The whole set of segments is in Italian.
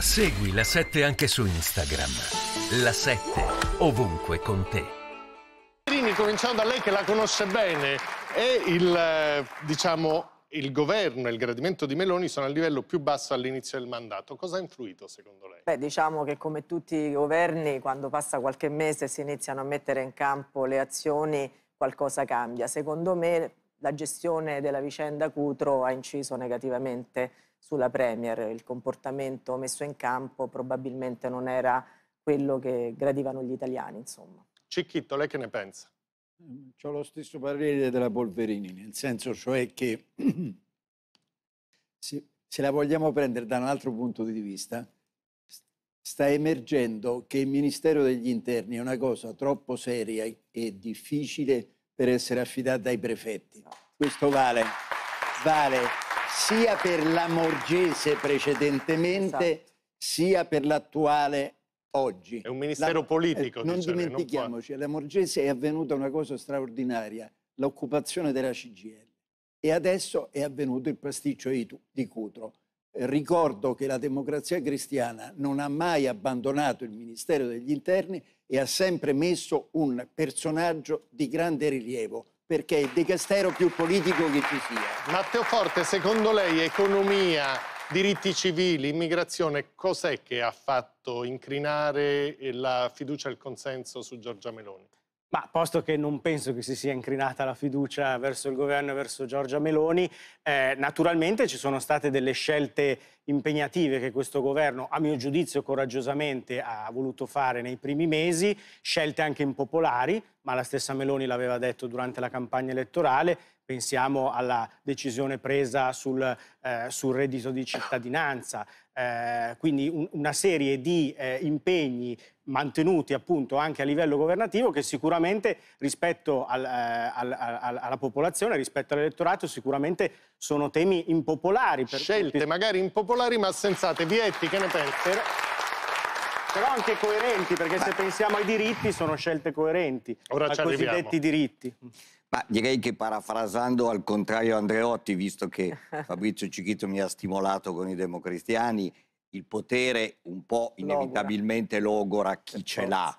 Segui la 7 anche su Instagram. La 7 ovunque con te. Cominciamo da lei che la conosce bene, e il, eh, diciamo, il governo e il gradimento di Meloni sono al livello più basso all'inizio del mandato. Cosa ha influito secondo lei? Beh, diciamo che come tutti i governi, quando passa qualche mese si iniziano a mettere in campo le azioni, qualcosa cambia. Secondo me la gestione della vicenda Cutro ha inciso negativamente sulla Premier. Il comportamento messo in campo probabilmente non era quello che gradivano gli italiani, insomma. Cicchitto, lei che ne pensa? Ho lo stesso parere della Polverini, nel senso cioè che se, se la vogliamo prendere da un altro punto di vista, sta emergendo che il Ministero degli Interni è una cosa troppo seria e difficile per essere affidata ai prefetti. Esatto. Questo vale, vale sia per la Morgese precedentemente, esatto. sia per l'attuale oggi. È un ministero la, eh, politico. Eh, non diciamo, dimentichiamoci, alla Morgese è avvenuta una cosa straordinaria, l'occupazione della CGL. E adesso è avvenuto il pasticcio di Cutro. Ricordo che la democrazia cristiana non ha mai abbandonato il Ministero degli Interni e ha sempre messo un personaggio di grande rilievo, perché è De Castero più politico che ci sia. Matteo Forte, secondo lei economia, diritti civili, immigrazione, cos'è che ha fatto incrinare la fiducia e il consenso su Giorgia Meloni? Ma posto che non penso che si sia incrinata la fiducia verso il governo e verso Giorgia Meloni, eh, naturalmente ci sono state delle scelte impegnative che questo governo, a mio giudizio, coraggiosamente ha voluto fare nei primi mesi, scelte anche impopolari, ma la stessa Meloni l'aveva detto durante la campagna elettorale, pensiamo alla decisione presa sul, eh, sul reddito di cittadinanza, eh, quindi un, una serie di eh, impegni mantenuti appunto anche a livello governativo che sicuramente rispetto al, eh, al, al, alla popolazione, rispetto all'elettorato, sicuramente sono temi impopolari. Per Scelte tutti. magari impopolari ma sensate. Vietti, che ne pensi? Per... Però anche coerenti, perché Beh. se pensiamo ai diritti sono scelte coerenti, Ora ai cosiddetti diritti. Ma direi che parafrasando al contrario Andreotti, visto che Fabrizio Cicchito mi ha stimolato con i democristiani, il potere un po' inevitabilmente logora, logora chi ce l'ha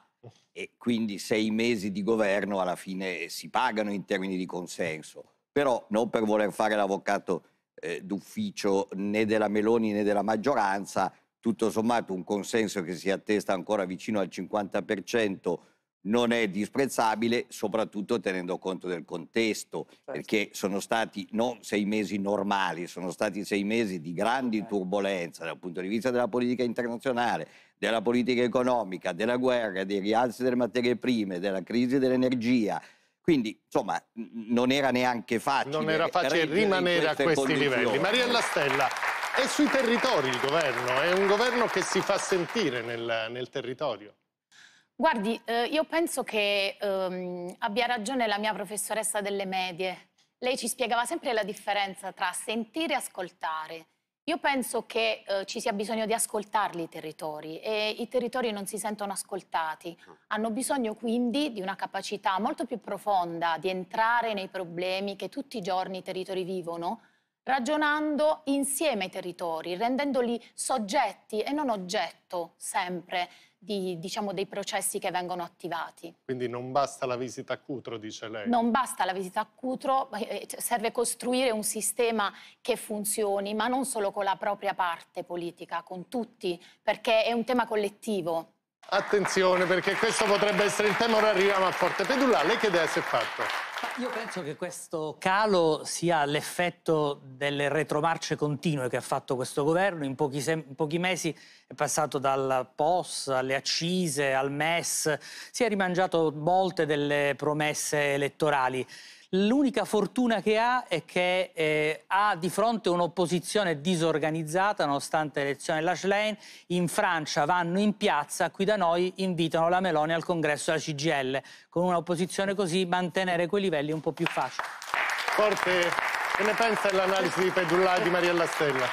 e quindi sei mesi di governo alla fine si pagano in termini di consenso però non per voler fare l'avvocato eh, d'ufficio né della Meloni né della maggioranza, tutto sommato un consenso che si attesta ancora vicino al 50% non è disprezzabile, soprattutto tenendo conto del contesto, certo. perché sono stati non sei mesi normali, sono stati sei mesi di grandi certo. turbulenze dal punto di vista della politica internazionale, della politica economica, della guerra, dei rialzi delle materie prime, della crisi dell'energia, quindi, insomma, non era neanche facile. Non era facile rimanere a questi condizioni. livelli. Mariella Stella, è sui territori il governo, è un governo che si fa sentire nel, nel territorio. Guardi, eh, io penso che ehm, abbia ragione la mia professoressa delle medie. Lei ci spiegava sempre la differenza tra sentire e ascoltare. Io penso che eh, ci sia bisogno di ascoltarli i territori e i territori non si sentono ascoltati, mm. hanno bisogno quindi di una capacità molto più profonda di entrare nei problemi che tutti i giorni i territori vivono, ragionando insieme ai territori, rendendoli soggetti e non oggetto sempre di, diciamo, dei processi che vengono attivati. Quindi non basta la visita a Cutro, dice lei? Non basta la visita a Cutro, eh, serve costruire un sistema che funzioni, ma non solo con la propria parte politica, con tutti, perché è un tema collettivo. Attenzione perché questo potrebbe essere il tema, ora arriviamo a Forte Pedulla, lei che idea si è fatta? Io penso che questo calo sia l'effetto delle retromarce continue che ha fatto questo governo. In pochi, in pochi, mesi è passato dal POS alle accise, al MES, si è rimangiato molte delle promesse elettorali. L'unica fortuna che ha è che eh, ha di fronte un'opposizione disorganizzata, nonostante l'elezione Lachlein. In Francia vanno in piazza, qui da noi invitano la Meloni al congresso della CGL. Con un'opposizione così mantenere quei livelli è un po' più facile. Forte. Che ne pensa dell'analisi di Pedulla di Mariella Stella?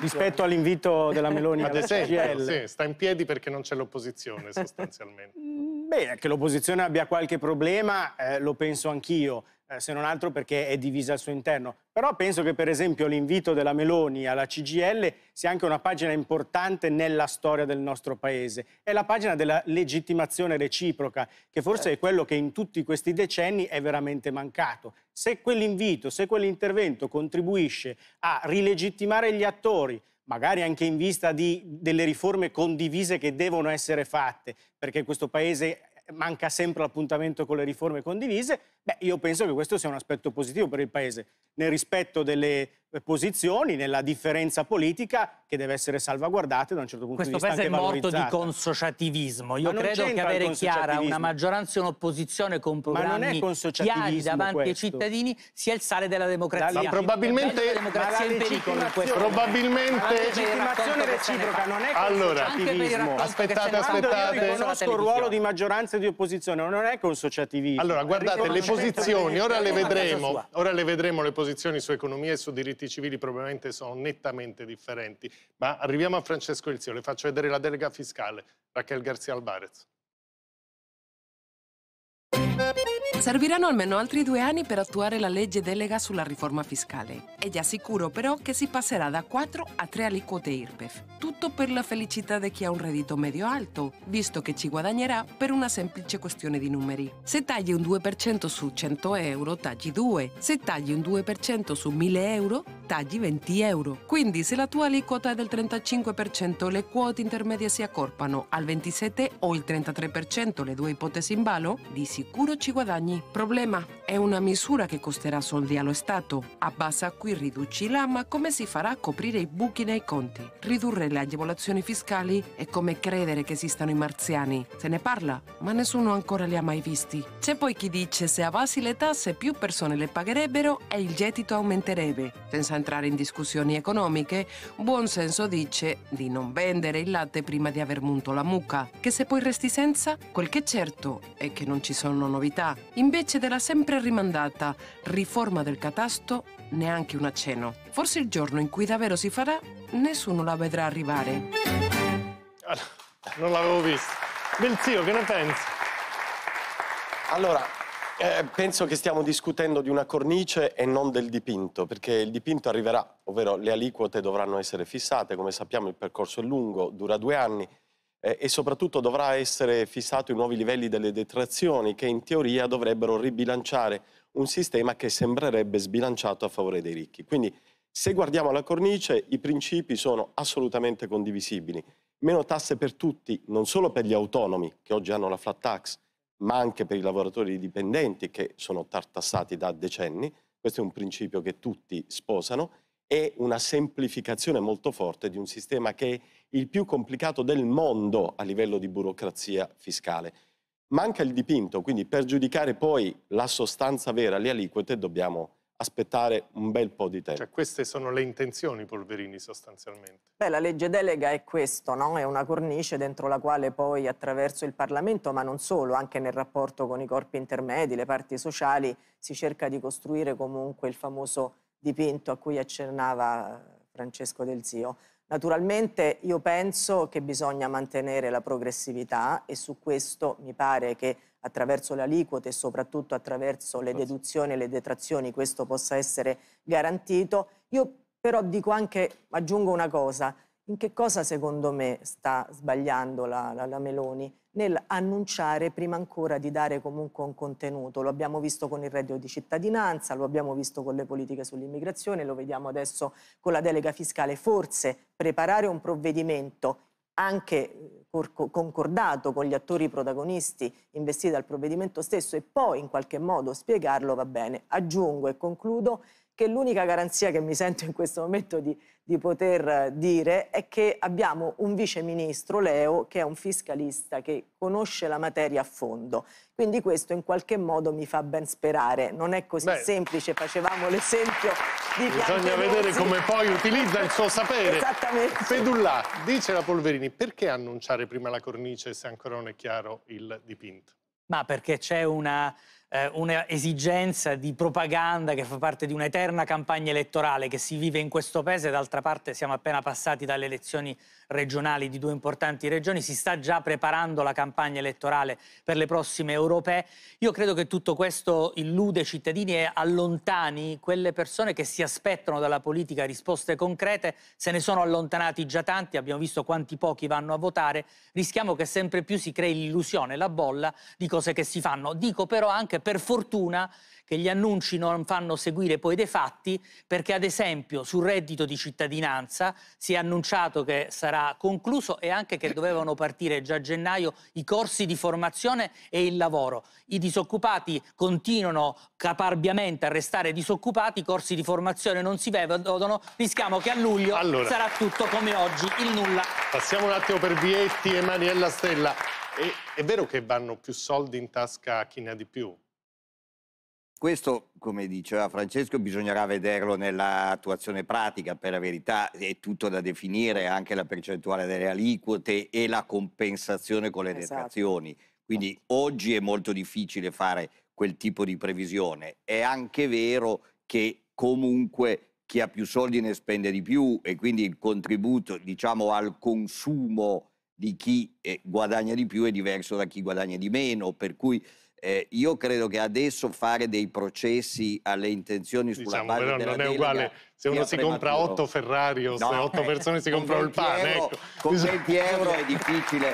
rispetto all'invito della Meloni ad esempio, sì, sta in piedi perché non c'è l'opposizione sostanzialmente. Mm, Beh, che l'opposizione abbia qualche problema eh, lo penso anch'io, eh, se non altro perché è divisa al suo interno. Però penso che per esempio l'invito della Meloni alla CGL sia anche una pagina importante nella storia del nostro Paese. È la pagina della legittimazione reciproca, che forse è certo. quello che in tutti questi decenni è veramente mancato. Se quell'invito, se quell'intervento contribuisce a rilegittimare gli attori, magari anche in vista di, delle riforme condivise che devono essere fatte, perché questo Paese manca sempre l'appuntamento con le riforme condivise, Beh, io penso che questo sia un aspetto positivo per il Paese, nel rispetto delle eh, posizioni, nella differenza politica che deve essere salvaguardata da un certo punto questo di vista. Questo Paese è morto di consociativismo. Io credo che avere chiara una maggioranza e un'opposizione con programmi chiari davanti questo. ai cittadini sia il sale della democrazia. La, probabilmente la democrazia è in pericolo in questo Probabilmente legittimazione reciproca non è allora, consociativismo. Aspettate, aspettate. Quando io riconosco il ruolo di maggioranza e di opposizione, non è consociativismo. Allora, guardate, le posizioni, ora le vedremo, ora le vedremo, le posizioni su economia e su diritti civili probabilmente sono nettamente differenti, ma arriviamo a Francesco Ilzio, le faccio vedere la delega fiscale, Raquel Garzia Alvarez. Serviranno almeno altri due anni per attuare la legge delega sulla riforma fiscale. È già sicuro però che si passerà da 4 a 3 aliquote IRPEF. Tutto per la felicità di chi ha un reddito medio-alto, visto che ci guadagnerà per una semplice questione di numeri. Se tagli un 2% su 100 euro, tagli 2. Se tagli un 2% su 1000 euro, tagli 20 euro. Quindi se la tua aliquota è del 35%, le quote intermedie si accorpano al 27 o il 33%, le due ipotesi in ballo, di sicuro ci guadagni impegni. Problema, è una misura che costerà soldi allo Stato. Abbassa qui riduci l'AMA come si farà a coprire i buchi nei conti. Ridurre le agevolazioni fiscali è come credere che esistano i marziani. Se ne parla, ma nessuno ancora li ha mai visti. C'è poi chi dice se abbassi le tasse più persone le pagherebbero e il gettito aumenterebbe. Senza entrare in discussioni economiche, buonsenso dice di non vendere il latte prima di aver munto la mucca, che se poi resti senza, quel che è certo è che non ci sono novità. In Invece della sempre rimandata riforma del catasto, neanche un accenno. Forse il giorno in cui davvero si farà, nessuno la vedrà arrivare. Non l'avevo vista. zio, che ne pensi? Allora, eh, penso che stiamo discutendo di una cornice e non del dipinto, perché il dipinto arriverà, ovvero le aliquote dovranno essere fissate, come sappiamo il percorso è lungo, dura due anni, eh, e soprattutto dovrà essere fissato i nuovi livelli delle detrazioni che in teoria dovrebbero ribilanciare un sistema che sembrerebbe sbilanciato a favore dei ricchi. Quindi se guardiamo la cornice i principi sono assolutamente condivisibili. Meno tasse per tutti, non solo per gli autonomi che oggi hanno la flat tax, ma anche per i lavoratori dipendenti che sono tartassati da decenni. Questo è un principio che tutti sposano è una semplificazione molto forte di un sistema che è il più complicato del mondo a livello di burocrazia fiscale. Manca il dipinto, quindi per giudicare poi la sostanza vera, le aliquote, dobbiamo aspettare un bel po' di tempo. Cioè queste sono le intenzioni Polverini sostanzialmente. Beh, la legge delega è questo, no? è una cornice dentro la quale poi attraverso il Parlamento, ma non solo, anche nel rapporto con i corpi intermedi, le parti sociali, si cerca di costruire comunque il famoso dipinto a cui accennava Francesco Del Zio. Naturalmente io penso che bisogna mantenere la progressività e su questo mi pare che attraverso le aliquote e soprattutto attraverso le deduzioni e le detrazioni questo possa essere garantito. Io però dico anche, aggiungo una cosa, in che cosa secondo me sta sbagliando la, la, la Meloni? Nel annunciare prima ancora di dare comunque un contenuto. Lo abbiamo visto con il reddito di cittadinanza, lo abbiamo visto con le politiche sull'immigrazione, lo vediamo adesso con la delega fiscale. Forse preparare un provvedimento anche concordato con gli attori protagonisti investiti dal provvedimento stesso e poi in qualche modo spiegarlo va bene. Aggiungo e concludo che l'unica garanzia che mi sento in questo momento di, di poter dire è che abbiamo un viceministro, Leo, che è un fiscalista che conosce la materia a fondo. Quindi questo in qualche modo mi fa ben sperare. Non è così Beh. semplice, facevamo l'esempio di Bisogna vedere come poi utilizza il suo sapere. Esattamente. Fedullà, dice la Polverini, perché annunciare prima la cornice se ancora non è chiaro il dipinto? Ma perché c'è una eh, una di propaganda che fa parte di un'eterna campagna elettorale che si vive in questo paese, d'altra parte siamo appena passati dalle elezioni regionali di due importanti regioni, si sta già preparando la campagna elettorale per le prossime europee. Io credo che tutto questo illude i cittadini e allontani quelle persone che si aspettano dalla politica risposte concrete, se ne sono allontanati già tanti, abbiamo visto quanti pochi vanno a votare, rischiamo che sempre più si crei l'illusione, la bolla di cose che si fanno. Dico però anche per fortuna che gli annunci non fanno seguire poi dei fatti, perché ad esempio sul reddito di cittadinanza si è annunciato che sarà concluso e anche che dovevano partire già a gennaio i corsi di formazione e il lavoro. I disoccupati continuano caparbiamente a restare disoccupati, i corsi di formazione non si vedono, rischiamo che a luglio allora, sarà tutto come oggi, il nulla. Passiamo un attimo per Vietti e Maniella Stella. E, è vero che vanno più soldi in tasca a chi ne ha di più? Questo, come diceva Francesco, bisognerà vederlo nell'attuazione pratica, per la verità è tutto da definire, anche la percentuale delle aliquote e la compensazione con le esatto. detrazioni. Esatto. Quindi oggi è molto difficile fare quel tipo di previsione. È anche vero che comunque chi ha più soldi ne spende di più e quindi il contributo diciamo, al consumo di chi eh, guadagna di più è diverso da chi guadagna di meno, per cui eh, io credo che adesso fare dei processi alle intenzioni sulla diciamo, base però non è uguale se uno si prematuro. compra otto Ferrari o no. se 8 eh, persone si comprano il pane. Euro, ecco. Con 20 euro è difficile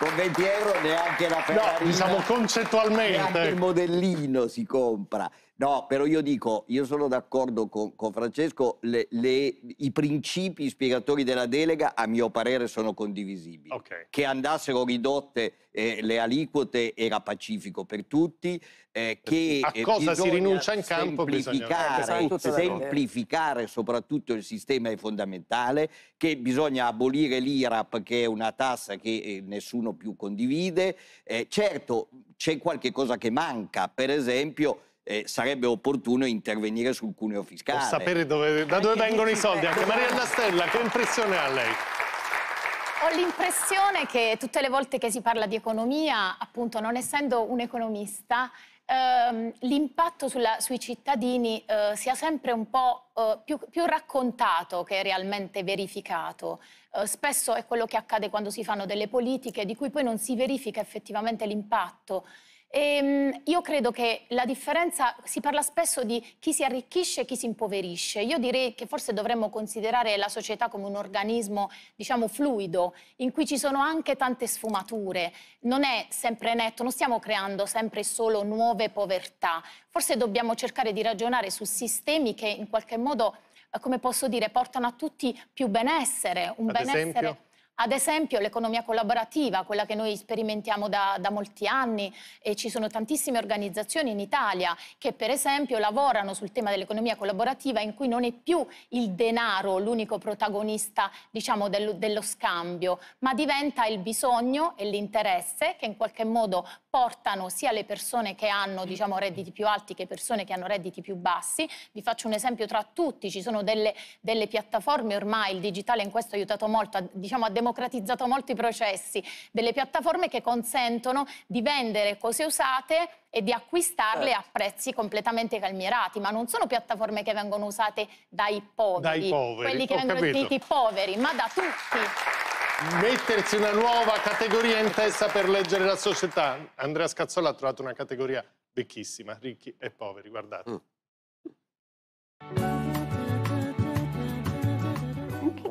con 20 euro neanche la Ferrari. No, diciamo concettualmente. Neanche il modellino si compra. No, però io dico, io sono d'accordo con, con Francesco, le, le, i principi spiegatori della delega a mio parere sono condivisibili. Okay. Che andassero ridotte eh, le aliquote era pacifico per tutti, eh, che a eh, cosa si rinuncia in campo semplificare, bisogna... semplificare soprattutto il sistema è fondamentale, che bisogna abolire l'IRAP che è una tassa che eh, nessuno più condivide. Eh, certo, c'è qualche cosa che manca, per esempio eh, sarebbe opportuno intervenire sul cuneo fiscale. Per sapere dove, da dove vengono i soldi. Anche Maria Dastella, che impressione ha lei? Ho l'impressione che tutte le volte che si parla di economia, appunto non essendo un economista, ehm, l'impatto sui cittadini eh, sia sempre un po' eh, più, più, raccontato che realmente verificato. Eh, spesso è quello che accade quando si fanno delle politiche di cui poi non si verifica effettivamente l'impatto. E, ehm, io credo che la differenza, si parla spesso di chi si arricchisce e chi si impoverisce. Io direi che forse dovremmo considerare la società come un organismo, diciamo, fluido, in cui ci sono anche tante sfumature. Non è sempre netto, non stiamo creando sempre solo nuove povertà. Forse dobbiamo cercare di ragionare su sistemi che in qualche modo, eh, come posso dire, portano a tutti più benessere, un Ad benessere... Esempio? Ad esempio l'economia collaborativa, quella che noi sperimentiamo da, da, molti anni e ci sono tantissime organizzazioni in Italia che per esempio lavorano sul tema dell'economia collaborativa in cui non è più il denaro l'unico protagonista diciamo, dello, dello scambio, ma diventa il bisogno e l'interesse che in qualche modo portano sia le persone che hanno diciamo, redditi più alti che persone che hanno redditi più bassi. Vi faccio un esempio tra tutti, ci sono delle, delle piattaforme ormai, il digitale in questo ha aiutato molto a, diciamo, a dimostrare democratizzato molto i processi, delle piattaforme che consentono di vendere cose usate e di acquistarle a certo. prezzi completamente calmierati, ma non sono piattaforme che vengono usate dai poveri, dai poveri. quelli che Ho vengono definiti poveri, ma da tutti. Mettersi una nuova categoria in testa per leggere la società. Andrea Scazzola ha trovato una categoria vecchissima, ricchi e poveri, guardate. Mm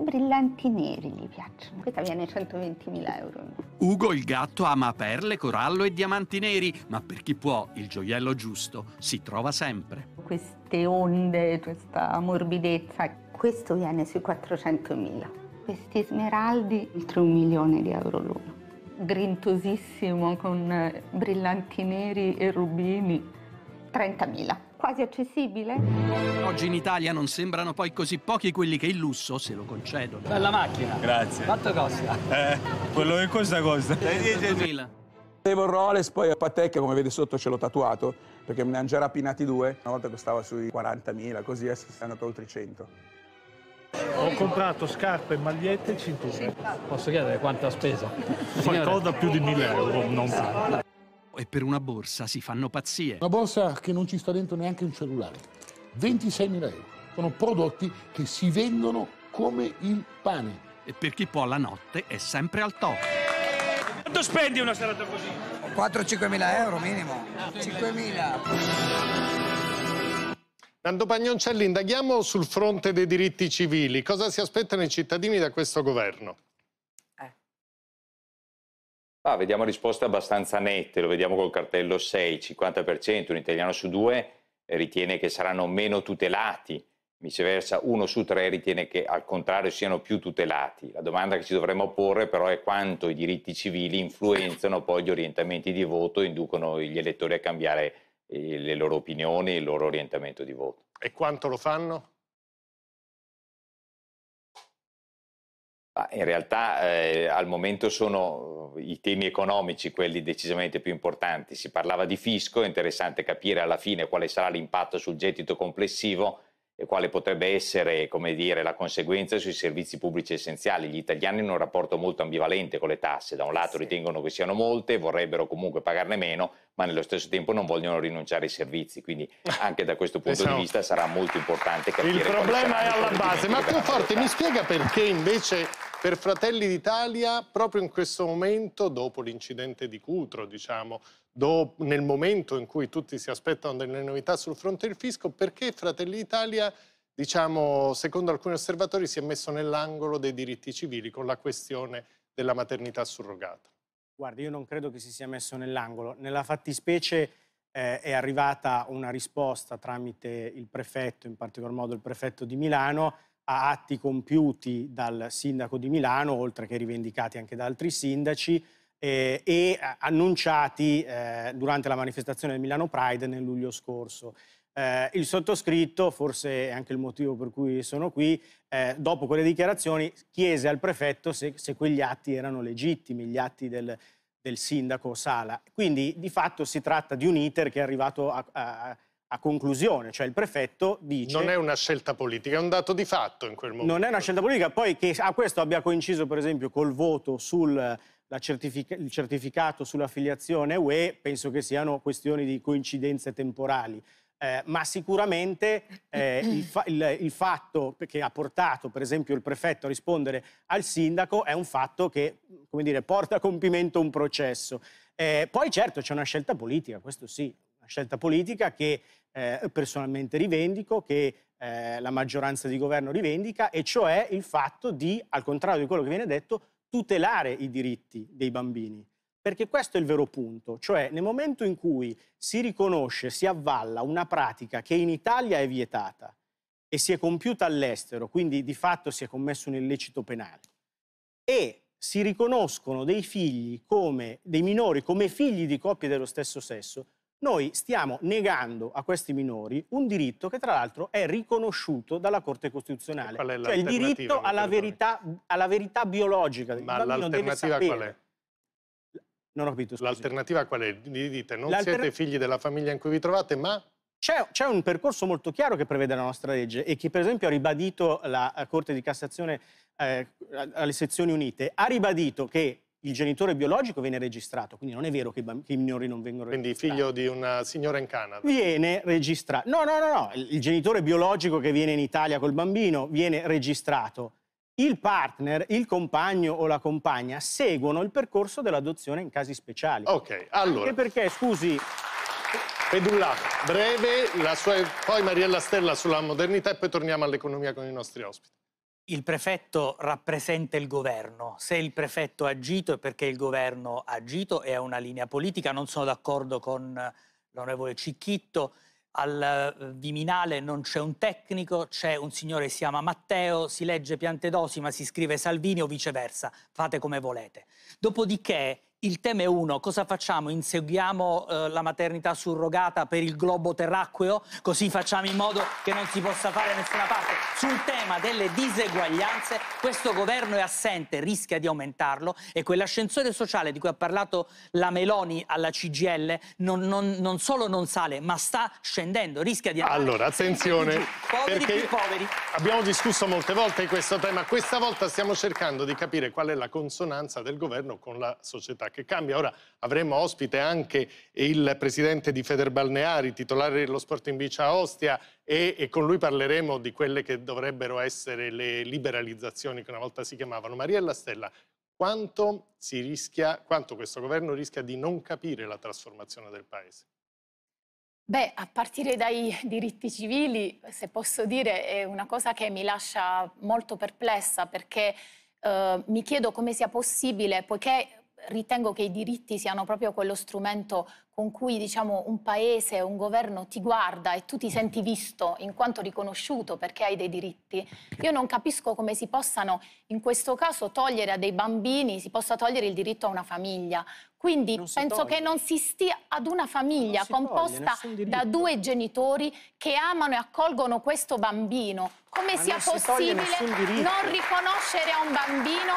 brillanti neri gli piacciono. Questa viene 120.000 euro. Ugo il gatto ama perle, corallo e diamanti neri, ma per chi può il gioiello giusto si trova sempre. Queste onde, questa morbidezza, questo viene sui 400.000. Questi smeraldi, oltre un milione di euro l'uno. Grintosissimo con brillanti neri e rubini, 30.000 quasi accessibile. Oggi in Italia non sembrano poi così pochi quelli che il lusso se lo concedono. Bella macchina. Grazie. Quanto costa? Eh, quello che costa costa. 10.000. Avevo un Rolex, poi a Patek, come vedi sotto ce l'ho tatuato, perché me ne hanno già rapinati due. Una volta costava sui 40.000, così adesso è andato oltre i 100. Ho comprato scarpe, magliette e cinture. Posso chiedere quanta spesa? Qualcosa più di 1000 euro, non tanto e per una borsa si fanno pazzie. Una borsa che non ci sta dentro neanche un cellulare. 26.000 euro. Sono prodotti che si vendono come il pane. E per chi può la notte è sempre al top. Quanto spendi una serata così? 4 5000 euro minimo. 5.000. mila. Nando Pagnoncelli, indaghiamo sul fronte dei diritti civili. Cosa si aspettano i cittadini da questo governo? Ah, vediamo risposte abbastanza nette, lo vediamo col cartello 6, 50%, un italiano su due eh, ritiene che saranno meno tutelati, viceversa uno su tre ritiene che al contrario siano più tutelati. La domanda che ci dovremmo porre però è quanto i diritti civili influenzano poi gli orientamenti di voto, inducono gli elettori a cambiare eh, le loro opinioni, il loro orientamento di voto. E quanto lo fanno? in realtà eh, al momento sono eh, i temi economici quelli decisamente più importanti. Si parlava di fisco, è interessante capire alla fine quale sarà l'impatto sul gettito complessivo e quale potrebbe essere dire, la conseguenza sui servizi pubblici essenziali. Gli italiani hanno un rapporto molto ambivalente con le tasse, da un lato sì. ritengono che siano molte, vorrebbero comunque pagarne meno, ma nello stesso tempo non vogliono rinunciare ai servizi, quindi anche da questo punto Pensavo... di diciamo vista sarà molto importante capire... Il problema è alla base, ma più forte mi spiega perché invece per Fratelli d'Italia proprio in questo momento, dopo l'incidente di Cutro, diciamo, dopo, nel momento in cui tutti si aspettano delle novità sul fronte del fisco, perché Fratelli d'Italia, diciamo, secondo alcuni osservatori, si è messo nell'angolo dei diritti civili con la questione della maternità surrogata? Guardi, io non credo che si sia messo nell'angolo. Nella fattispecie eh, è arrivata una risposta tramite il prefetto, in particolar modo il prefetto di Milano, a atti compiuti dal sindaco di Milano, oltre che rivendicati anche da altri sindaci, eh, e annunciati eh, durante la manifestazione del Milano Pride nel luglio scorso. Eh, il sottoscritto, forse è anche il motivo per cui sono qui, eh, dopo quelle dichiarazioni chiese al prefetto se, se quegli atti erano legittimi, gli atti del, del, sindaco Sala. Quindi di fatto si tratta di un iter che è arrivato a, a a conclusione, cioè il prefetto dice... Non è una scelta politica, è un dato di fatto in quel momento. Non è una scelta politica, poi che a questo abbia coinciso per esempio col voto sul certific il certificato sull'affiliazione UE, penso che siano questioni di coincidenze temporali. Eh, ma sicuramente eh, il, fa il, il, fatto che ha portato per esempio il prefetto a rispondere al sindaco è un fatto che come dire, porta a compimento un processo. Eh, poi certo c'è una scelta politica, questo sì, scelta politica che eh, personalmente rivendico, che eh, la maggioranza di governo rivendica, e cioè il fatto di, al contrario di quello che viene detto, tutelare i diritti dei bambini. Perché questo è il vero punto, cioè nel momento in cui si riconosce, si avvalla una pratica che in Italia è vietata e si è compiuta all'estero, quindi di fatto si è commesso un illecito penale, e si riconoscono dei figli come dei minori come figli di coppie dello stesso sesso, noi stiamo negando a questi minori un diritto che tra l'altro è riconosciuto dalla Corte Costituzionale, Qual è cioè il diritto alla verità, alla verità, biologica. Ma l'alternativa qual è? Non ho capito, L'alternativa qual è? Gli dite non siete figli della famiglia in cui vi trovate, ma... C'è, un percorso molto chiaro che prevede la nostra legge e che per esempio ha ribadito la Corte di Cassazione eh, alle sezioni unite, ha ribadito che il genitore biologico viene registrato, quindi non è vero che i, bamb- che i minori non vengono registrati. Quindi figlio di una signora in Canada. Viene registrato. No, no, no, no, il, genitore biologico che viene in Italia col bambino viene registrato. Il partner, il compagno o la compagna seguono il percorso dell'adozione in casi speciali. Ok, allora. Anche perché, scusi, Pedulla, breve, sua, poi Mariella Stella sulla modernità e poi torniamo all'economia con i nostri ospiti il prefetto rappresenta il governo. Se il prefetto ha agito è perché il governo ha agito e ha una linea politica. Non sono d'accordo con eh, l'onorevole Cicchitto. Al eh, Viminale non c'è un tecnico, c'è un signore che si chiama Matteo, si legge Piantedosi ma si scrive Salvini o viceversa, fate come volete. Dopodiché il tema è uno, cosa facciamo? Inseguiamo eh, la maternità surrogata per il globo terracqueo? Così facciamo in modo che non si possa fare da nessuna parte. Sul tema delle diseguaglianze questo governo è assente, rischia di aumentarlo e quell'ascensore sociale di cui ha parlato la Meloni alla CGL non, non, non solo non sale ma sta scendendo, rischia di andare Allora, attenzione, più giù. poveri più poveri. Abbiamo discusso molte volte questo tema, questa volta stiamo cercando di capire qual è la consonanza del governo con la società che cambia. Ora avremo ospite anche il presidente di Federbalneari, titolare dello Sport in Beach a Ostia e, e, con lui parleremo di quelle che dovrebbero essere le liberalizzazioni che una volta si chiamavano. Mariella Stella, quanto, rischia, quanto questo governo rischia di non capire la trasformazione del Paese? Beh, a partire dai diritti civili, se posso dire, è una cosa che mi lascia molto perplessa perché eh, mi chiedo come sia possibile, poiché ritengo che i diritti siano proprio quello strumento con cui diciamo, un paese, un governo ti guarda e tu ti senti visto in quanto riconosciuto perché hai dei diritti. Io non capisco come si possano in questo caso togliere a dei bambini, si possa togliere il diritto a una famiglia. Quindi penso toglie. che non si stia ad una famiglia composta toglie, da due genitori che amano e accolgono questo bambino. Come Ma sia possibile non riconoscere a un bambino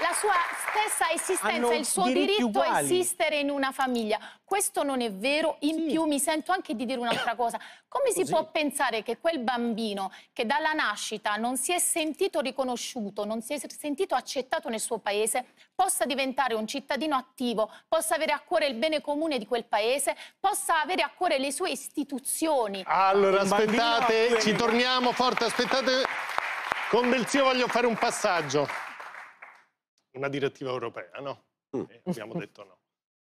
la sua stessa esistenza, il suo diritto a esistere in una famiglia. Questo non è vero, in sì. più mi sento anche di dire un'altra cosa. Come Così. si può pensare che quel bambino che dalla nascita non si è sentito riconosciuto, non si è sentito accettato nel suo paese, possa diventare un cittadino attivo, possa avere a cuore il bene comune di quel paese, possa avere a cuore le sue istituzioni? Allora, aspettate, ci torniamo forte, aspettate. Con Belzio voglio fare un passaggio una direttiva europea, no? Mm. Eh, abbiamo detto no.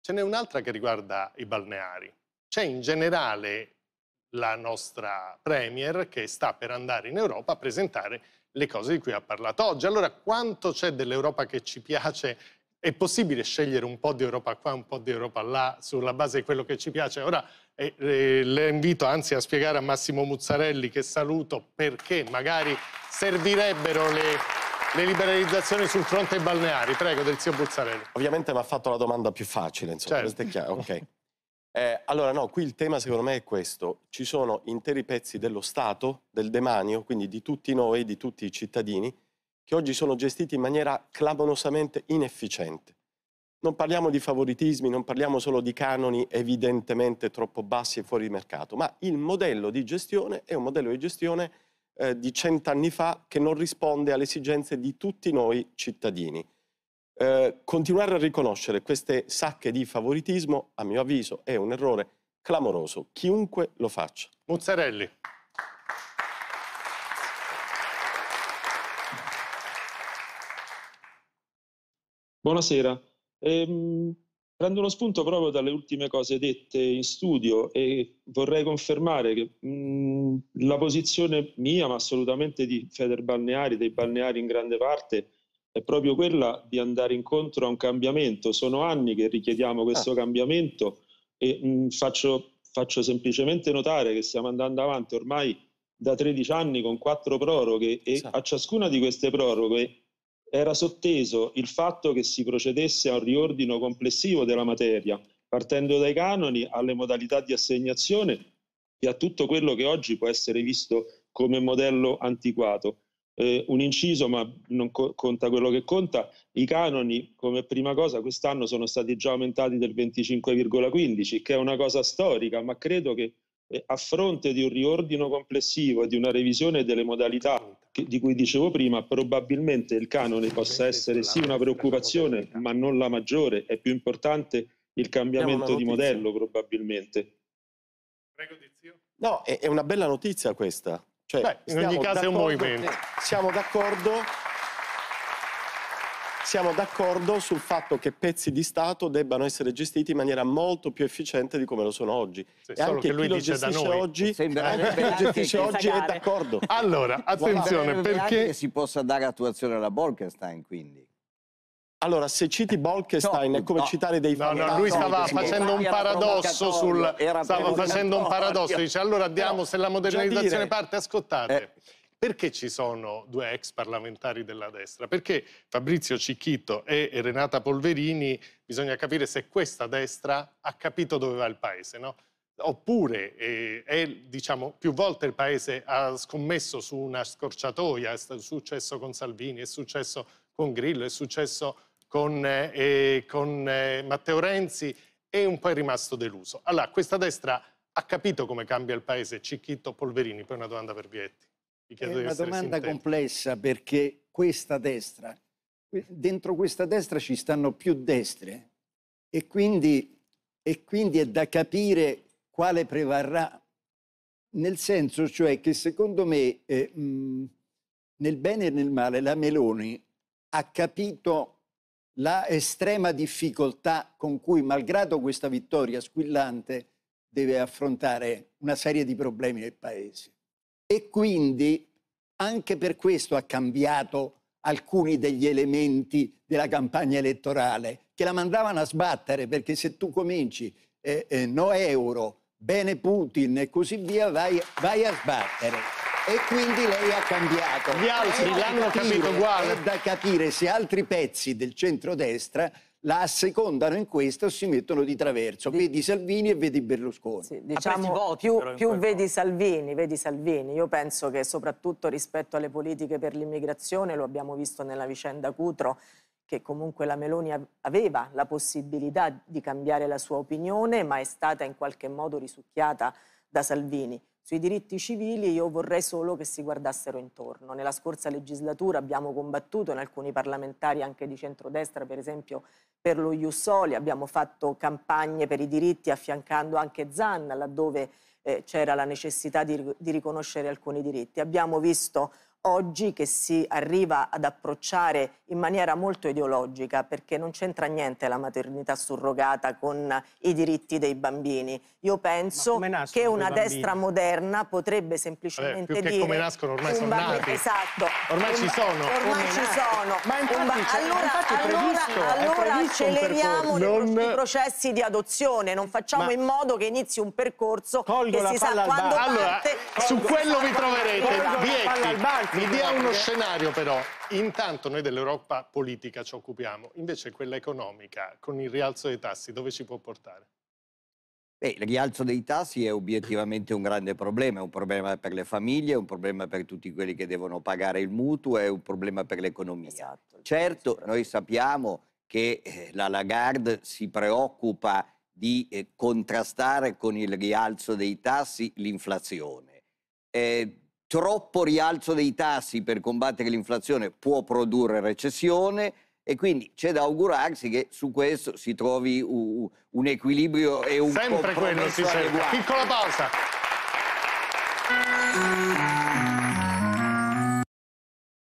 Ce n'è un'altra che riguarda i balneari. C'è in generale la nostra Premier che sta per andare in Europa a presentare le cose di cui ha parlato oggi. Allora, quanto c'è dell'Europa che ci piace? È possibile scegliere un po' di Europa qua, un po' di Europa là, sulla base di quello che ci piace? Ora eh, eh, le invito anzi a spiegare a Massimo Muzzarelli, che saluto, perché magari servirebbero le le liberalizzazioni sul fronte balneari, prego, del zio Buzzarelli. Ovviamente mi ha fatto la domanda più facile, insomma, certo. questo è chiaro, ok. Eh, allora no, qui il tema secondo me è questo, ci sono interi pezzi dello Stato, del demanio, quindi di tutti noi, di tutti i cittadini, che oggi sono gestiti in maniera clamorosamente inefficiente. Non parliamo di favoritismi, non parliamo solo di canoni evidentemente troppo bassi e fuori di mercato, ma il modello di gestione è un modello di gestione eh, di cent'anni fa che non risponde alle esigenze di tutti noi cittadini. Eh, continuare a riconoscere queste sacche di favoritismo, a mio avviso, è un errore clamoroso, chiunque lo faccia. Muzzarelli. Buonasera. Ehm, prendo uno spunto proprio dalle ultime cose dette in studio e vorrei confermare che mh, la posizione mia, ma assolutamente di Feder Balneari, dei balneari in grande parte, è proprio quella di andare incontro a un cambiamento. Sono anni che richiediamo questo ah. cambiamento e mh, faccio, faccio semplicemente notare che stiamo andando avanti ormai da 13 anni con quattro proroghe e sì. a ciascuna di queste proroghe era sotteso il fatto che si procedesse a un riordino complessivo della materia, partendo dai canoni alle modalità di assegnazione e a tutto quello che oggi può essere visto come modello antiquato. Eh, un inciso, ma non co- conta quello che conta, i canoni come prima cosa quest'anno sono stati già aumentati del 25,15, che è una cosa storica, ma credo che eh, a fronte di un riordino complessivo e di una revisione delle modalità che, di cui dicevo prima, probabilmente il canone possa essere sì una preoccupazione, ma non la maggiore, è più importante il cambiamento di modello probabilmente. Prego, Dizio. No, è, è una bella notizia questa. Cioè, Beh, in ogni caso è un movimento. Siamo d'accordo siamo d'accordo sul fatto che pezzi di Stato debbano essere gestiti in maniera molto più efficiente di come lo sono oggi. Sì, e anche lui chi lo gestisce oggi, gestisce oggi è d'accordo. Allora, attenzione, wow. perché... Che si possa dare attuazione alla Bolkestein, quindi. Allora, se citi Bolkestein no, è come no. citare dei no, fantasmi. No, lui stava facendo un paradosso sul... Stava facendo un paradosso, dice allora diamo, se la modernizzazione dire, parte, ascoltate... Eh. Perché ci sono due ex parlamentari della destra? Perché Fabrizio Cicchito e Renata Polverini, bisogna capire se questa destra ha capito dove va il paese, no? oppure eh, è, diciamo, più volte il Paese ha scommesso su una scorciatoia, è successo con Salvini, è successo con Grillo, è successo con, eh, con eh, Matteo Renzi e un po' è rimasto deluso. Allora, questa destra ha capito come cambia il Paese, Cicchitto Polverini, poi una domanda per Vietti. È una domanda complessa perché questa destra, dentro questa destra ci stanno più destre e quindi, e quindi è da capire quale prevarrà, nel senso cioè che secondo me eh, mh, nel bene e nel male la Meloni ha capito la estrema difficoltà con cui, malgrado questa vittoria squillante, deve affrontare una serie di problemi nel Paese e quindi anche per questo ha cambiato alcuni degli elementi della campagna elettorale che la mandavano a sbattere perché se tu cominci eh, eh, no euro, bene Putin e così via vai, vai a sbattere e quindi lei ha cambiato. Gli altri l'hanno capito uguale. È da capire se altri pezzi del centrodestra la assecondano in questo e si mettono di traverso. Vedi Salvini e vedi Berlusconi. Sì, diciamo voti, più, più vedi, Salvini, vedi Salvini, Io penso che soprattutto rispetto alle politiche per l'immigrazione, lo abbiamo visto nella vicenda Cutro, che comunque la Meloni aveva la possibilità di cambiare la sua opinione, ma è stata in qualche modo risucchiata da Salvini. Sui diritti civili io vorrei solo che si guardassero intorno. Nella scorsa legislatura abbiamo combattuto in alcuni parlamentari anche di centrodestra, per esempio per lo Iussoli, abbiamo fatto campagne per i diritti affiancando anche Zanna laddove eh, c'era la necessità di, di riconoscere alcuni diritti. Abbiamo visto oggi che si arriva ad approcciare in maniera molto ideologica perché non c'entra niente la maternità surrogata con i diritti dei bambini. Io penso che una destra moderna potrebbe semplicemente Vabbè, più dire... come nascono ormai sono bambino, nati. Esatto. Ormai un, ci sono. Ormai ci sono. Ma infatti, ba... cioè, allora, infatti previsto, allora, allora acceleriamo non... i processi di adozione, non facciamo Ma... in modo che inizi un percorso che si sa quando allora, Su quello vi troverete, Colgo Vietti. Mi dia uno scenario però. Intanto noi dell'Europa politica ci occupiamo, invece quella economica, con il rialzo dei tassi, dove ci può portare? Beh, il rialzo dei tassi è obiettivamente un grande problema, è un problema per le famiglie, è un problema per tutti quelli che devono pagare il mutuo, è un problema per l'economia. Esatto, certo, noi sappiamo che eh, la Lagarde si preoccupa di eh, contrastare con il rialzo dei tassi l'inflazione. Eh, troppo rialzo dei tassi per combattere l'inflazione può produrre recessione e quindi c'è da augurarsi che su questo si trovi un, equilibrio e un Sempre compromesso segue. Piccola pausa.